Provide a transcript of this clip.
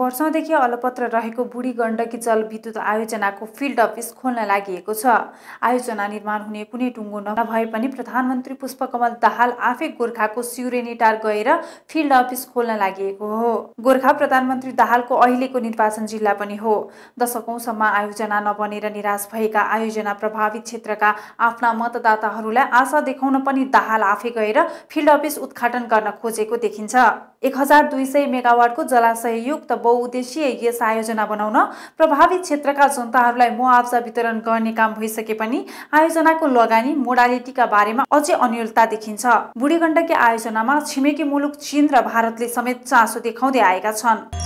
वर्षौँदेखि अलपत्र रहेको बुढी गण्डकी जलविद्युत आयोजनाको फिल्ड अफिस खोल्न लागि छ आयोजना निर्माण हुने कुनै टुङ्गो नभए पनि प्रधानमन्त्री पुष्पकमल दाहाल आफै गोर्खाको सिउरेनीटार गएर फिल्ड अफिस खोल्न लागि हो गोर्खा प्रधानमन्त्री दाहालको अहिलेको निर्वाचन जिल्ला पनि हो दशकौँसम्म आयोजना नबनेर निराश भएका आयोजना प्रभावित क्षेत्रका आफ्ना मतदाताहरूलाई आशा देखाउन पनि दाहाल आफै गएर फिल्ड अफिस उद्घाटन गर्न खोजेको देखिन्छ एक हजार दुई सय मेगावाटको जलाशययुक्त बहुउद्देशीय यस आयोजना बनाउन प्रभावित क्षेत्रका जनताहरूलाई मुआवजा वितरण गर्ने काम भइसके पनि आयोजनाको लगानी मोडालिटीका बारेमा अझै अन्यलता देखिन्छ बुढी गण्डकी आयोजनामा छिमेकी मुलुक चीन र भारतले समेत चासो देखाउँदै आएका छन्